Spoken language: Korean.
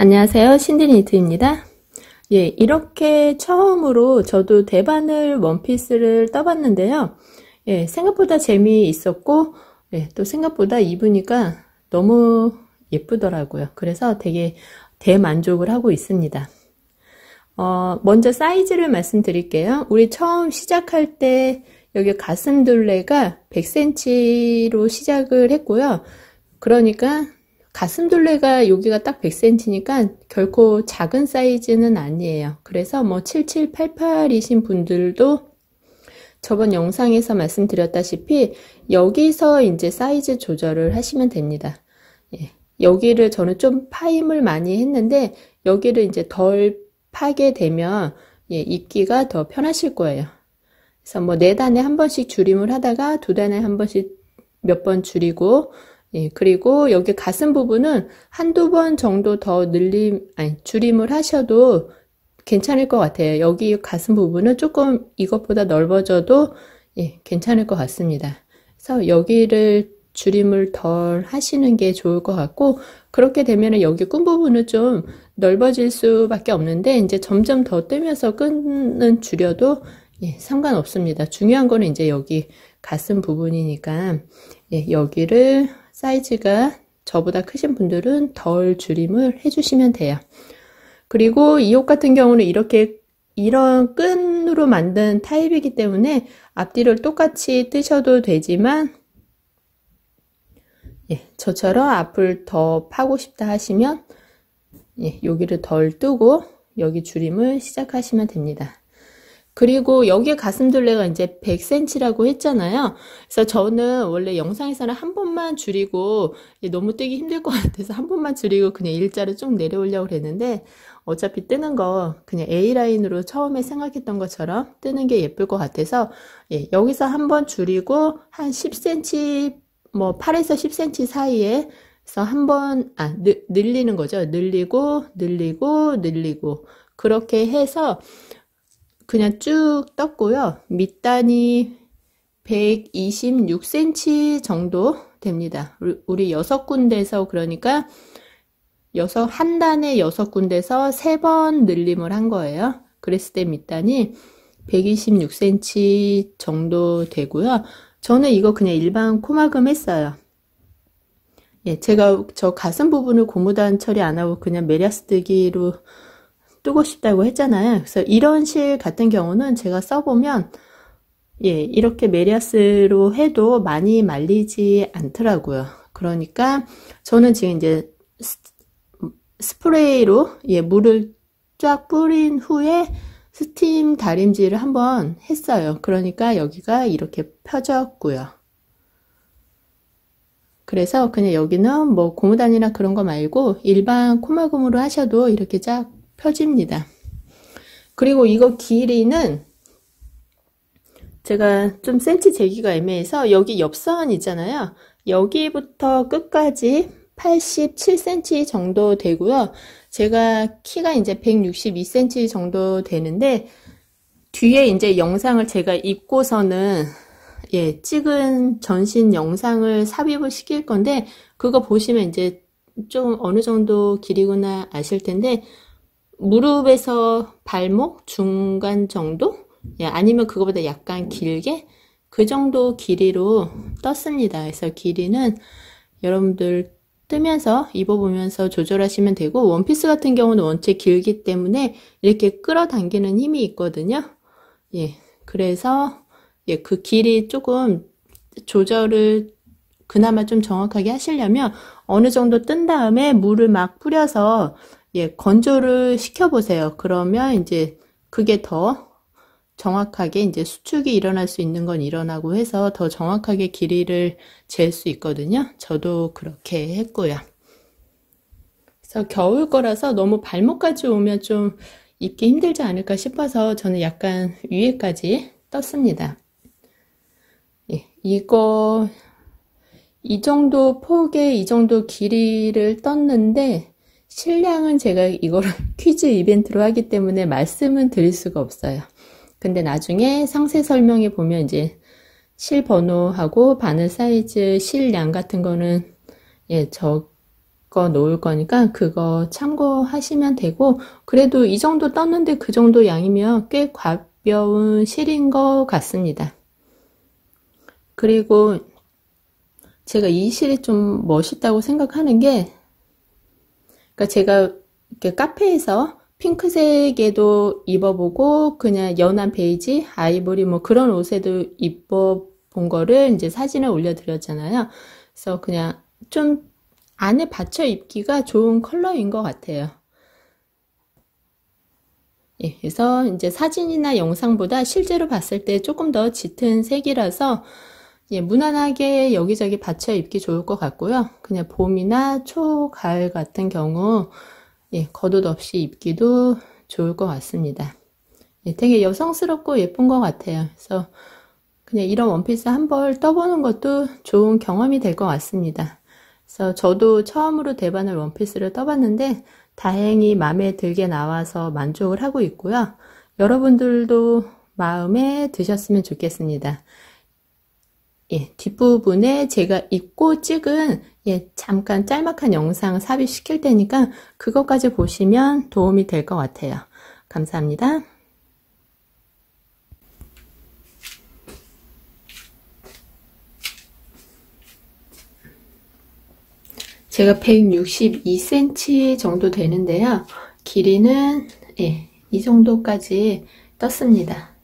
안녕하세요. 신디니트입니다. 예, 이렇게 처음으로 저도 대바늘 원피스를 떠봤는데요. 예, 생각보다 재미있었고, 예, 또 생각보다 입으니까 너무 예쁘더라고요. 그래서 되게 대만족을 하고 있습니다. 어, 먼저 사이즈를 말씀드릴게요. 우리 처음 시작할 때 여기 가슴 둘레가 100cm로 시작을 했고요. 그러니까 가슴둘레가 여기가 딱 100cm니까 결코 작은 사이즈는 아니에요. 그래서 뭐 7788이신 분들도 저번 영상에서 말씀드렸다시피 여기서 이제 사이즈 조절을 하시면 됩니다. 예. 여기를 저는 좀 파임을 많이 했는데 여기를 이제 덜 파게 되면 예, 입기가 더 편하실 거예요. 그래서 뭐 네 단에 한 번씩 줄임을 하다가 두 단에 한 번씩 몇 번 줄이고 예, 그리고 여기 가슴 부분은 한두 번 정도 더 늘림, 아니, 줄임을 하셔도 괜찮을 것 같아요. 여기 가슴 부분은 조금 이것보다 넓어져도 예, 괜찮을 것 같습니다. 그래서 여기를 줄임을 덜 하시는 게 좋을 것 같고 그렇게 되면 여기 끈 부분은 좀 넓어질 수밖에 없는데 이제 점점 더 뜨면서 끈은 줄여도 예, 상관없습니다. 중요한 거는 이제 여기 가슴 부분이니까 예, 여기를 사이즈가 저보다 크신 분들은 덜 줄임을 해주시면 돼요. 그리고 이 옷 같은 경우는 이렇게 이런 끈으로 만든 타입이기 때문에 앞뒤를 똑같이 뜨셔도 되지만 예, 저처럼 앞을 더 파고 싶다 하시면 예, 여기를 덜 뜨고 여기 줄임을 시작하시면 됩니다. 그리고 여기에 가슴둘레가 이제 100cm라고 했잖아요. 그래서 저는 원래 영상에서는 한 번만 줄이고 너무 뛰기 힘들 것 같아서 한 번만 줄이고 그냥 일자로 쭉 내려오려고 그랬는데 어차피 뜨는 거 그냥 A라인으로 처음에 생각했던 것처럼 뜨는 게 예쁠 것 같아서 예, 여기서 한 번 줄이고 한 10cm 뭐 8에서 10cm 사이에 그래서 한번 아, 늘리는 거죠. 늘리고 늘리고 늘리고 그렇게 해서 그냥 쭉 떴고요. 밑단이 126cm 정도 됩니다. 우리 여섯 군데서 그러니까 여섯 한 단에 여섯 군데서 세 번 늘림을 한 거예요. 그랬을 때 밑단이 126cm 정도 되고요. 저는 이거 그냥 일반 코막음 했어요. 예, 제가 저 가슴 부분을 고무단 처리 안 하고 그냥 메리아스뜨기로 뜨고 싶다고 했잖아요. 그래서 이런 실 같은 경우는 제가 써보면 예, 이렇게 메리아스로 해도 많이 말리지 않더라고요. 그러니까 저는 지금 이제 스프레이로 예, 물을 쫙 뿌린 후에 스팀 다림질을 한번 했어요. 그러니까 여기가 이렇게 펴졌고요. 그래서 그냥 여기는 뭐 고무단이나 그런 거 말고 일반 코마고무로 하셔도 이렇게 쫙 펴집니다. 그리고 이거 길이는 제가 좀 센치 재기가 애매해서 여기 옆선 있잖아요. 여기부터 끝까지 87cm 정도 되고요. 제가 키가 이제 162cm 정도 되는데 뒤에 이제 영상을 제가 입고서는 예, 찍은 전신 영상을 삽입을 시킬 건데 그거 보시면 이제 좀 어느 정도 길이구나 아실 텐데 무릎에서 발목 중간 정도? 예, 아니면 그거보다 약간 길게? 그 정도 길이로 떴습니다. 그래서 길이는 여러분들 뜨면서 입어보면서 조절하시면 되고 원피스 같은 경우는 원체 길기 때문에 이렇게 끌어당기는 힘이 있거든요. 예, 그래서 예, 그 길이 조금 조절을 그나마 좀 정확하게 하시려면 어느 정도 뜬 다음에 물을 막 뿌려서 예, 건조를 시켜보세요. 그러면 이제 그게 더 정확하게 이제 수축이 일어날 수 있는 건 일어나고 해서 더 정확하게 길이를 잴 수 있거든요. 저도 그렇게 했고요. 그래서 겨울 거라서 너무 발목까지 오면 좀 입기 힘들지 않을까 싶어서 저는 약간 위에까지 떴습니다. 예, 이거 이 정도 폭에 이 정도 길이를 떴는데 신랑은 제가 이거를 퀴즈 이벤트로 하기 때문에 말씀은 드릴 수가 없어요. 근데 나중에 상세 설명에 보면 이제 실 번호하고 바늘 사이즈, 실량 같은 거는 예, 적어 놓을 거니까 그거 참고하시면 되고 그래도 이 정도 떴는데 그 정도 양이면 꽤 가벼운 실인 것 같습니다. 그리고 제가 이 실이 좀 멋있다고 생각하는 게 그러니까 제가 이렇게 카페에서 핑크색에도 입어보고 그냥 연한 베이지, 아이보리 뭐 그런 옷에도 입어본 거를 이제 사진을 올려드렸잖아요. 그래서 그냥 좀 안에 받쳐 입기가 좋은 컬러인 것 같아요. 예, 그래서 이제 사진이나 영상보다 실제로 봤을 때 조금 더 짙은 색이라서 예, 무난하게 여기저기 받쳐 입기 좋을 것 같고요. 그냥 봄이나 초, 가을 같은 경우 예, 겉옷 없이 입기도 좋을 것 같습니다. 예, 되게 여성스럽고 예쁜 것 같아요. 그래서 그냥 이런 원피스 한 벌 떠보는 것도 좋은 경험이 될 것 같습니다. 그래서 저도 처음으로 대바늘 원피스를 떠봤는데 다행히 마음에 들게 나와서 만족을 하고 있고요. 여러분들도 마음에 드셨으면 좋겠습니다. 예, 뒷부분에 제가 입고 찍은 예, 잠깐 짤막한 영상 삽입시킬 테니까 그것까지 보시면 도움이 될 것 같아요. 감사합니다. 제가 162cm 정도 되는데요. 길이는 예, 이 정도까지 떴습니다.